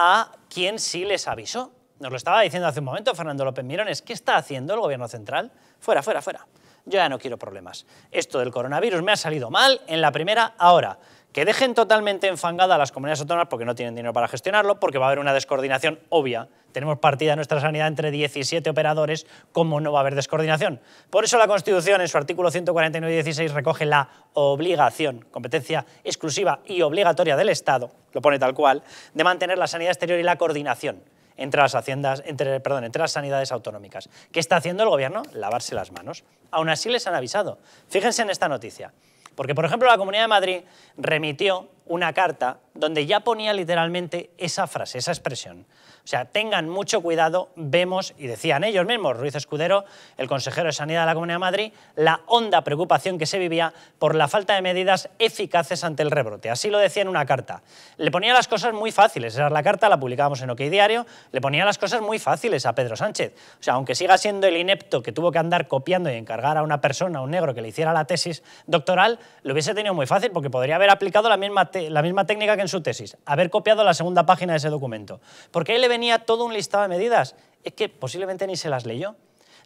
a quien sí les avisó. Nos lo estaba diciendo hace un momento Fernando López Mirones. ¿Qué está haciendo el gobierno central? Fuera, fuera, fuera. Yo ya no quiero problemas. Esto del coronavirus me ha salido mal en la primera ahora que dejen totalmente enfangada a las comunidades autónomas porque no tienen dinero para gestionarlo, porque va a haber una descoordinación obvia. Tenemos partida nuestra sanidad entre 17 operadores, ¿cómo no va a haber descoordinación? Por eso la Constitución, en su artículo 149 y 16, recoge la obligación, competencia exclusiva y obligatoria del Estado, lo pone tal cual, de mantener la sanidad exterior y la coordinación entre las haciendas, entre, perdón, entre las sanidades autonómicas. ¿Qué está haciendo el gobierno? Lavarse las manos. Aún así les han avisado. Fíjense en esta noticia. Porque, por ejemplo, la Comunidad de Madrid remitió una carta donde ya ponía literalmente esa frase, esa expresión. O sea, tengan mucho cuidado, vemos, y decían ellos mismos, Ruiz Escudero, el consejero de Sanidad de la Comunidad de Madrid, la honda preocupación que se vivía por la falta de medidas eficaces ante el rebrote. Así lo decía en una carta. Le ponía las cosas muy fáciles, esa era la carta, la publicábamos en OK Diario, le ponía las cosas muy fáciles a Pedro Sánchez. O sea, aunque siga siendo el inepto que tuvo que andar copiando y encargar a una persona, a un negro, que le hiciera la tesis doctoral, lo hubiese tenido muy fácil porque podría haber aplicado la misma tesis la misma técnica que en su tesis, haber copiado la segunda página de ese documento. Porque ahí le venía todo un listado de medidas, es que posiblemente ni se las leyó.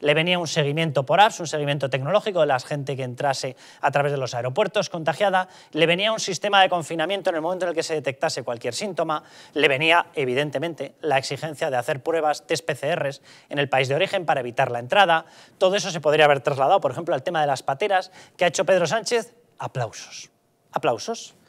Le venía un seguimiento por apps, un seguimiento tecnológico de la gente que entrase a través de los aeropuertos contagiada, le venía un sistema de confinamiento en el momento en el que se detectase cualquier síntoma, le venía, evidentemente, la exigencia de hacer pruebas, test PCRs en el país de origen para evitar la entrada. Todo eso se podría haber trasladado, por ejemplo, al tema de las pateras que ha hecho Pedro Sánchez. Aplausos. Aplausos.